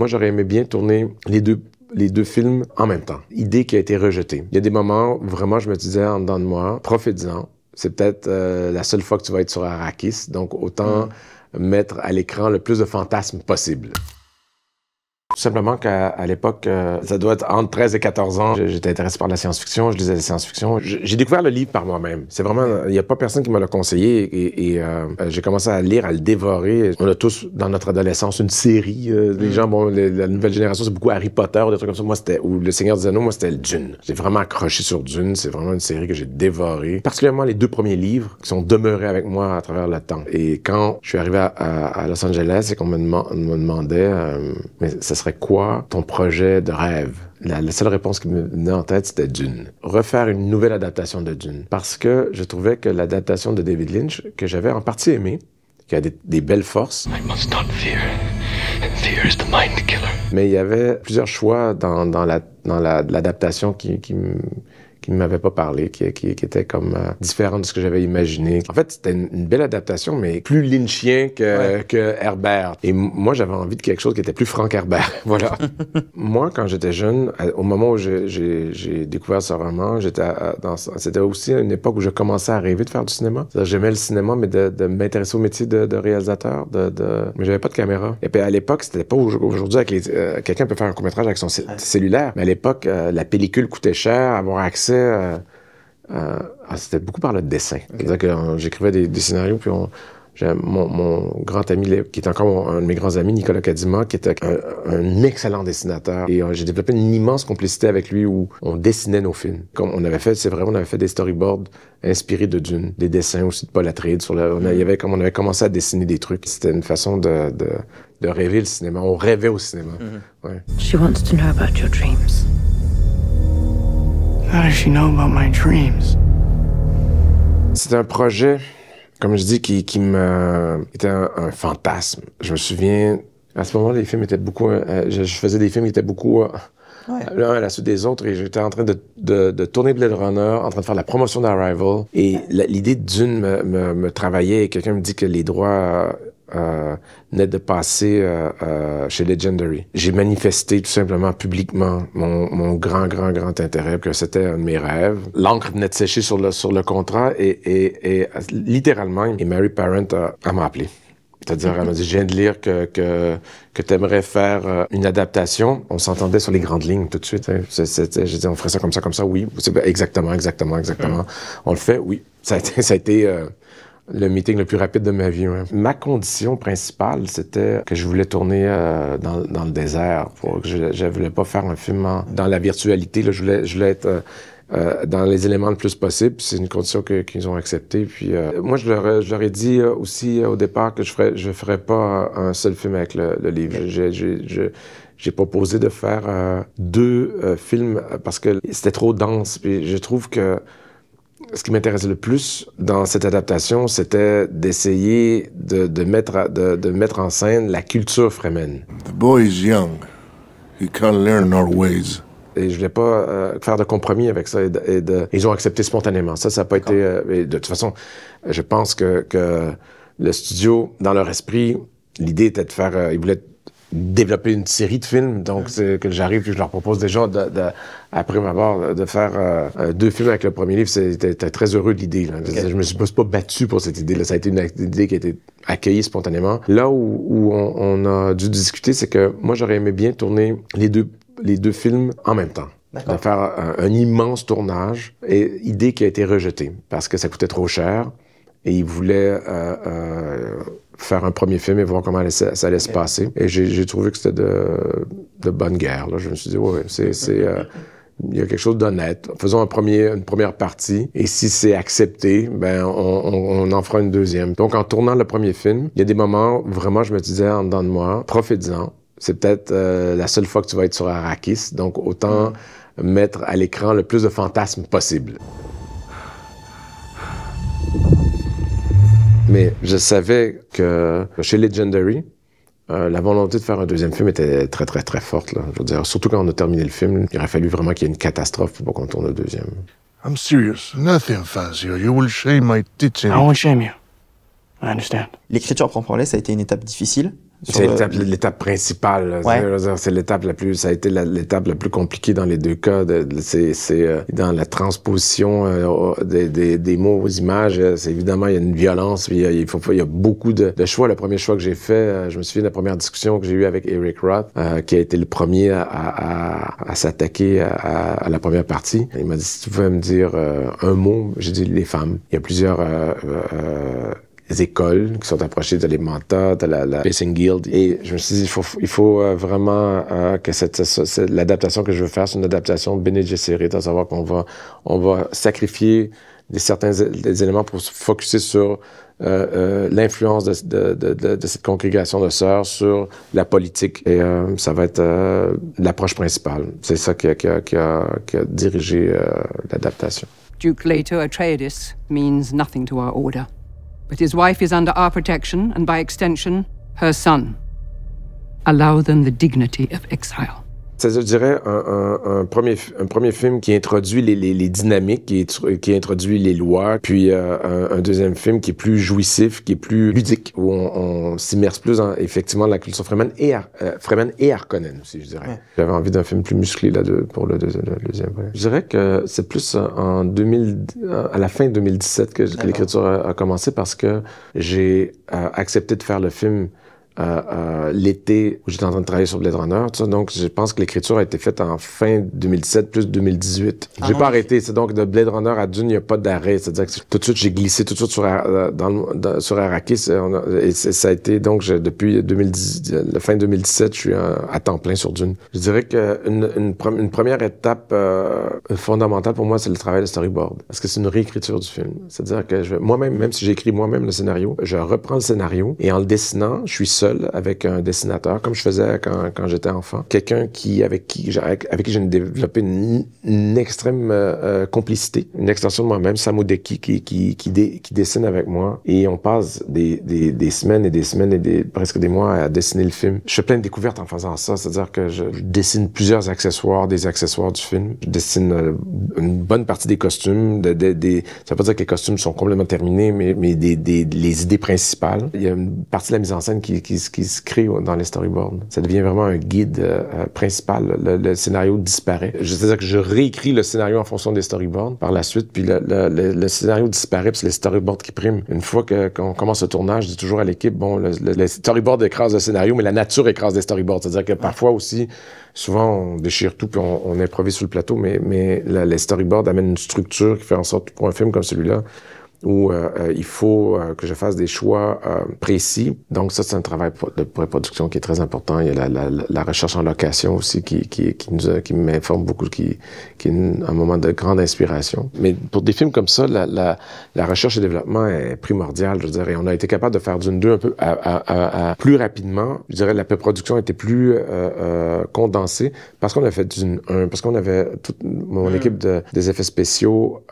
Moi, j'aurais aimé bien tourner les deux, les deux films en même temps. Idée qui a été rejetée. Il y a des moments où vraiment je me disais en dedans de moi, profite-en. C'est peut-être euh, la seule fois que tu vas être sur Arrakis, donc autant mm. mettre à l'écran le plus de fantasmes possible. Tout simplement qu'à l'époque, euh, ça doit être entre 13 et 14 ans, j'étais intéressé par la science-fiction, je lisais la science-fiction. J'ai découvert le livre par moi-même. C'est vraiment, il n'y a pas personne qui me l'a conseillé et, et euh, j'ai commencé à lire, à le dévorer. On a tous, dans notre adolescence, une série. les euh, mm. gens, bon, la nouvelle génération, c'est beaucoup Harry Potter ou des trucs comme ça. Moi, c'était, ou Le Seigneur des Anneaux, moi, c'était Dune. J'ai vraiment accroché sur Dune. C'est vraiment une série que j'ai dévorée. Particulièrement les deux premiers livres qui sont demeurés avec moi à travers le temps. Et quand je suis arrivé à, à, Los Angeles et qu'on me, me, demandait, mais ça serait serait quoi ton projet de rêve? La, seule réponse qui me venait en tête, c'était Dune. Refaire une nouvelle adaptation de Dune. Parce que je trouvais que l'adaptation de David Lynch, que j'avais en partie aimée, qui a des, belles forces. Mais il y avait plusieurs choix dans, dans l'adaptation la, dans la, qui, qui me qui ne m'avait pas parlé, qui, qui, était comme différente euh, différent de ce que j'avais imaginé. En fait, c'était une, belle adaptation, mais plus lynchien que, que Herbert. Et moi, j'avais envie de quelque chose qui était plus Franck Herbert. voilà. moi, quand j'étais jeune, au moment où j'ai découvert ce roman, j'étais c'était aussi une époque où je commençais à rêver de faire du cinéma. J'aimais le cinéma, mais de, m'intéresser au métier de, réalisateur, de, de... mais j'avais pas de caméra. Et puis à l'époque, c'était pas aujourd'hui que euh, quelqu'un peut faire un court métrage avec son cellulaire, mais à l'époque, euh, la pellicule coûtait cher, avoir accès euh, euh, ah, c'était beaucoup par le dessin. Euh, j'écrivais des, scénarios, puis mon, grand ami, qui est encore un de mes grands amis, Nicolas Cadima, qui était un, excellent dessinateur. Et j'ai développé une immense complicité avec lui où on dessinait nos films. Comme on avait fait, c'est vrai, on avait fait des storyboards inspirés de Dune, des dessins aussi de Paul Atreides. Sur on, y mm. avait, comme on avait commencé à dessiner des trucs. C'était une façon de, rêver le cinéma. On rêvait au cinéma. Mm-hmm. ouais. She wants dreams. C'est un projet, comme je dis, qui, qui me... était un, fantasme. Je me souviens, à ce moment, les films étaient beaucoup... Euh, je, faisais des films qui étaient beaucoup... Euh, l'un à la suite des autres et j'étais en train de, de, tourner Blade Runner, en train de faire la promotion d'Arrival et l'idée d'une me, me, me, travaillait et quelqu'un me dit que les droits euh, de passer euh, euh, chez Legendary. J'ai manifesté tout simplement publiquement mon, mon, grand, grand, grand intérêt, que c'était un de mes rêves. L'encre venait de sécher sur le, sur le contrat et, et, et littéralement, et Mary Parent a, a m'a appelé. C'est-à-dire, elle m'a dit, je viens de lire que, que, que tu aimerais faire euh, une adaptation. On s'entendait sur les grandes lignes tout de suite. Hein. je on ferait ça comme ça, comme ça, oui. Exactement, exactement, exactement. On le fait, oui. Ça a été, ça a été euh, le meeting le plus rapide de ma vie. Ma condition principale, c'était que je voulais tourner euh, dans, le désert. je ne voulais pas faire un film dans la virtualité. je, voulais, être... Euh, euh, dans les éléments le plus possible. C'est une condition qu'ils ont acceptée. Puis moi, je leur, ai, dit aussi au départ que je ne je ferais pas un seul film avec le, livre. J'ai proposé de faire deux films parce que c'était trop dense. je trouve que ce qui m'intéressait le plus dans cette adaptation, c'était d'essayer de, mettre, de, mettre en scène la culture Fremen. The young. learn our ways. Et je voulais pas euh, faire de compromis avec ça. Et, de, ils ont accepté spontanément. Ça, ça n'a pas été... Euh, de toute façon, je pense que, le studio, dans leur esprit, l'idée était de faire... Euh, ils développer une série de films. Donc, c'est que j'arrive que je leur propose déjà, de, après ma mort, de faire euh, euh, deux films avec le premier livre. C'était très heureux de l'idée. Je Je me suis pas, battu pour cette idée-là. Ça a été une idée qui a été accueillie spontanément. Là où, on, a dû discuter, c'est que moi, j'aurais aimé bien tourner les deux, les deux films en même temps de faire un, un, immense tournage et idée qui a été rejetée parce que ça coûtait trop cher, et il voulait euh, euh, faire un premier film et voir comment ça, allait se passer. Et j'ai trouvé que c'était de, de, bonne guerre. Je me suis dit, oui, c'est... Euh, il y a quelque chose d'honnête. Faisons un premier, une première partie, et si c'est accepté, ben on, en fera une deuxième. Donc, en tournant le premier film, il y a des moments où vraiment je me disais en dedans de moi, profite-en. C'est peut-être la seule fois que tu vas être sur Arrakis, donc autant mm. mettre à l'écran le plus de fantasmes possible. Mais je savais que chez Legendary, euh, la volonté de faire un deuxième film était très, très, très forte. dire, surtout quand on a terminé le film, il aurait fallu vraiment qu'il y ait une catastrophe pour qu'on tourne le deuxième. I'm serious. Nothing fancy. You will shame my I shame you. I understand. L'écriture prend proprement ça a été une étape difficile. C'est l'étape principale. C'est l'étape la plus, ça a été l'étape la, plus compliquée dans les deux cas. De, c'est euh, dans la transposition euh, des, mots aux images. Euh, c'est évidemment il y a une violence. il faut, il y a beaucoup de, choix. Le premier choix que j'ai fait, je me souviens de la première discussion que j'ai eue avec Eric Roth, qui a été le premier à, à s'attaquer à, la première partie. Il m'a dit si tu pouvais me dire un mot, j'ai dit les femmes. Il y a plusieurs les écoles qui sont approchées de l'Emanta, de la, la Guild. Et je me suis dit, il faut, il faut euh, vraiment hein, que cette, l'adaptation que je veux faire, c'est une adaptation bénéficiaire, à savoir qu'on va, on va sacrifier des certains des éléments pour se focuser sur euh, euh, l'influence de, cette congrégation de sœurs sur la politique. Et ça va être l'approche principale. C'est ça qui a, qui a, dirigé l'adaptation. Duke Leto Atreides means nothing to our order. but his wife is under our protection, and by extension, her son. Allow them the dignity of exile. Ça je dirais, un, premier, un premier film qui introduit les, dynamiques, qui, qui, introduit les lois, puis euh, un, deuxième film qui est plus jouissif, qui est plus ludique, où on, s'immerse plus en, effectivement la culture Freeman et, euh, et Harkonnen aussi, je dirais. J'avais envie d'un film plus musclé là, de, pour le, deuxième. Je dirais que c'est plus en 2000, à la fin 2017 que, l'écriture a, commencé parce que j'ai euh, accepté de faire le film euh, l'été où j'étais en train de travailler sur Blade Runner. Donc, je pense que l'écriture a été faite en fin 2017 plus 2018. Ah j'ai pas arrêté. C'est donc de Blade Runner à Dune, il n'y a pas d'arrêt. C'est-à-dire que tout de suite, j'ai glissé tout de suite sur, sur Arrakis. et ça a été donc depuis 2010, fin 2017, je suis à temps plein sur Dune. Je dirais qu'une une, une, première étape euh, fondamentale pour moi, c'est le travail de storyboard, parce que c'est une réécriture du film. C'est-à-dire que moi-même, même si j'écris moi-même le scénario, je reprends le scénario et en le dessinant, je suis seul avec un dessinateur, comme je faisais quand, j'étais enfant. Quelqu'un qui, avec qui, avec, qui j'ai développé une, extrême euh, euh, complicité, une extension de moi-même, Samodeki, qui, qui, qui, dessine avec moi. Et on passe des, des, semaines et des semaines et des, presque des mois à dessiner le film. Je fais plein de découvertes en faisant ça, c'est-à-dire que je, dessine plusieurs accessoires, des accessoires du film. Je dessine euh, une bonne partie des costumes. De, ça veut pas dire que les costumes sont complètement terminés, mais, mais des, les idées principales. Il y a une partie de la mise en scène qui qui, se crée dans les storyboards. Ça devient vraiment un guide euh, euh, principal. Le, scénario disparaît. C'est-à-dire que je réécris le scénario en fonction des storyboards par la suite, puis le, scénario disparaît, puis c'est les storyboards qui priment. Une fois qu'on commence le tournage, je dis toujours à l'équipe, bon, le, storyboards écrase le scénario, mais la nature écrase les storyboards. C'est-à-dire que parfois aussi, souvent on déchire tout puis on, improvise sur le plateau, mais, les storyboards amènent une structure qui fait en sorte que pour un film comme celui-là, où euh, euh, il faut euh, que je fasse des choix précis. Donc ça, c'est un travail de pré-production qui est très important. Il y a la, la, la recherche en location aussi qui, qui, qui nous qui m'informe beaucoup, qui, qui est un moment de grande inspiration. Mais pour des films comme ça, la, la, la recherche et développement est primordial, je veux dire. Et on a été capable de faire d'une deux un peu à, à, plus rapidement. Je dirais la pré-production était plus condensée parce qu'on a fait d'une un, parce qu'on avait toute mon hmm. équipe de, des effets spéciaux,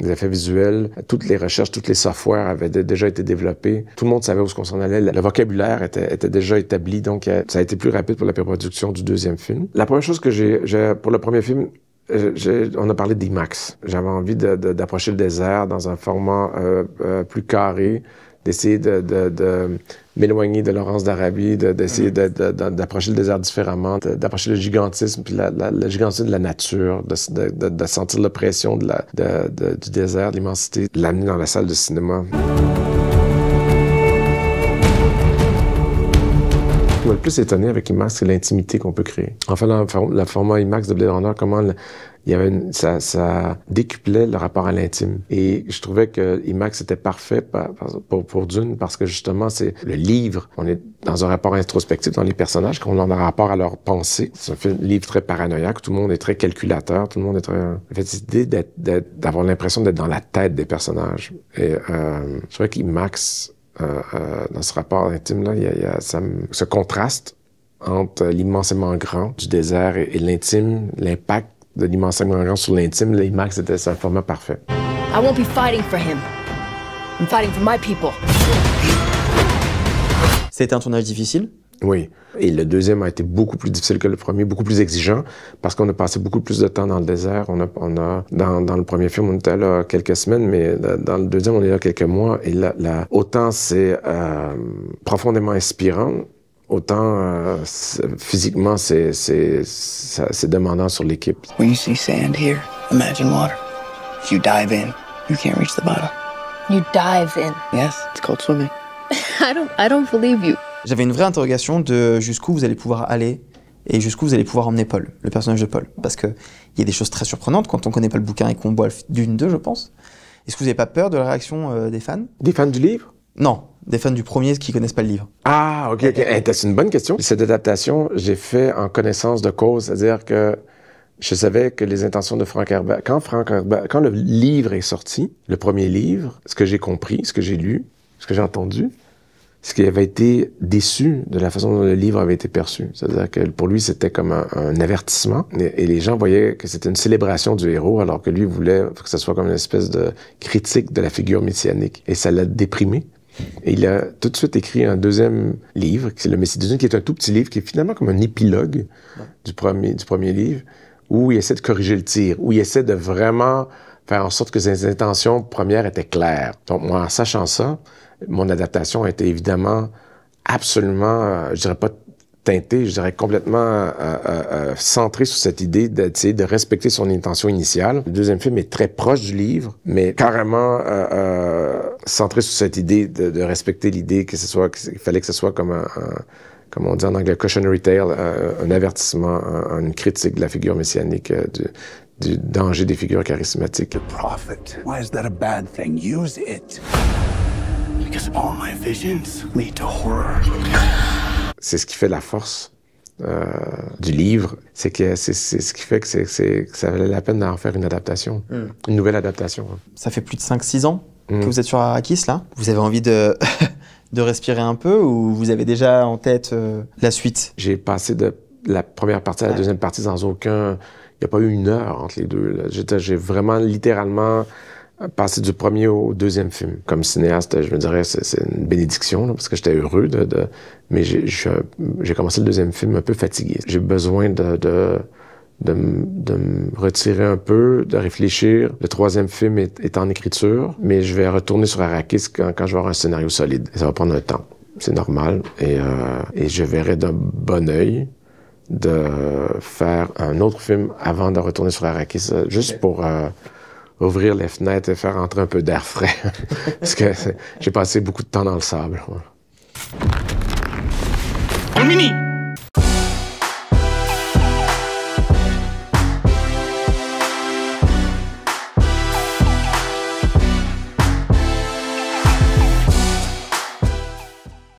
des effets visuels, toutes les recherches, toutes les softwares avaient déjà été développés. Tout le monde savait où ce qu'on s'en allait. Le vocabulaire était, déjà établi, donc euh, ça a été plus rapide pour la production du deuxième film. La première chose que j'ai, pour le premier film, euh, on a parlé d'IMAX. J'avais envie d'approcher le désert dans un format euh, plus carré, d'essayer de, m'éloigner de Laurence d'Arabie, d'essayer mm. d'approcher le désert différemment, d'approcher le gigantisme, puis la, la, le gigantisme de la nature, de, sentir l'oppression de la, du désert, l'immensité, de l'amener dans la salle de cinéma. qui le plus étonné avec IMAX, c'est l'intimité qu'on peut créer. En fait, la, format IMAX de Blade Runner, comment il y avait une, ça, ça, décuplait le rapport à l'intime. Et je trouvais que IMAX était parfait pour, pour, Dune parce que justement, c'est le livre. On est dans un rapport introspectif dans les personnages, qu'on a un rapport à leurs pensées. C'est un film, livre très paranoïaque. Tout le monde est très calculateur. Tout le monde est très... En fait, cette idée d'avoir l'impression d'être dans la tête des personnages. Et euh, je trouvais qu'IMAX euh, euh, dans ce rapport intime-là, il y a, ce contraste entre l'immensément grand du désert et, l'intime, l'impact de l'immensément grand sur l'intime, l'imax c'était un format parfait. I C'était un tournage difficile oui. Et le deuxième a été beaucoup plus difficile que le premier, beaucoup plus exigeant, parce qu'on a passé beaucoup plus de temps dans le désert. On a, on a dans, le premier film, on était là quelques semaines, mais dans le deuxième, on est là quelques mois. Et là, autant c'est euh, profondément inspirant, autant euh, physiquement c'est, demandant sur l'équipe. see sand here, imagine water. If you dive in, you can't reach the bottom. You dive in. Yes, it's called swimming. I don't believe you. J'avais une vraie interrogation de jusqu'où vous allez pouvoir aller et jusqu'où vous allez pouvoir emmener Paul, le personnage de Paul. Parce qu'il y a des choses très surprenantes quand on connaît pas le bouquin et qu'on boit d'une, deux, je pense. Est-ce que vous n'avez pas peur de la réaction euh, des fans Des fans du livre Non, des fans du premier qui connaissent pas le livre. Ah, ok, eh, c'est une bonne question. Cette adaptation, j'ai fait en connaissance de cause, c'est-à-dire que je savais que les intentions de Franck Herbert, quand Frank Herbert, quand le livre est sorti, le premier livre, ce que j'ai compris, ce que j'ai lu, ce que j'ai entendu, ce qui avait été déçu de la façon dont le livre avait été perçu. C'est-à-dire que pour lui, c'était comme un, avertissement et, les gens voyaient que c'était une célébration du héros alors que lui voulait que ce soit comme une espèce de critique de la figure messianique. Et ça l'a déprimé. Et il a tout de suite écrit un deuxième livre, qui est Le Messie qui est un tout petit livre, qui est finalement comme un épilogue du, premier, du premier livre, où il essaie de corriger le tir, où il essaie de vraiment faire en sorte que ses intentions premières étaient claires. Donc, moi, en sachant ça, mon adaptation a été évidemment absolument, euh, je dirais pas teintée, je dirais complètement euh, euh, centrée sur cette idée de respecter son intention initiale. Le deuxième film est très proche du livre, mais carrément centré sur cette idée de, respecter l'idée que ce soit, qu'il fallait que ce soit comme un, comme on dit en anglais, cautionary tale, un avertissement, une critique de la figure messianique du, danger des figures charismatiques. The prophet. Why is that a bad thing? Use it. C'est ce qui fait la force euh, du livre, c'est que c'est ce qui fait que, c'est ça valait la peine d'en faire une adaptation, hmm. une nouvelle adaptation. Hein. Ça fait plus de 5-6 ans que hmm. vous êtes sur Arrakis, là. Vous avez envie de, de respirer un peu ou vous avez déjà en tête euh, la suite J'ai passé de la première partie à la deuxième partie sans aucun... Il n'y a pas eu une heure entre les deux. J'ai vraiment littéralement euh, passer du premier au deuxième film. Comme cinéaste, je me dirais, que c'est une bénédiction, parce que j'étais heureux, de, mais j'ai commencé le deuxième film un peu fatigué. J'ai besoin de, de, me retirer un peu, de réfléchir. Le troisième film est, en écriture, mais je vais retourner sur Arrakis quand, je vais avoir un scénario solide. ça va prendre un temps, c'est normal, et, euh, je verrai d'un bon œil de faire un autre film avant de retourner sur Arrakis, euh, juste pour ouvrir les fenêtres et faire entrer un peu d'air frais. Parce que j'ai passé beaucoup de temps dans le sable. mini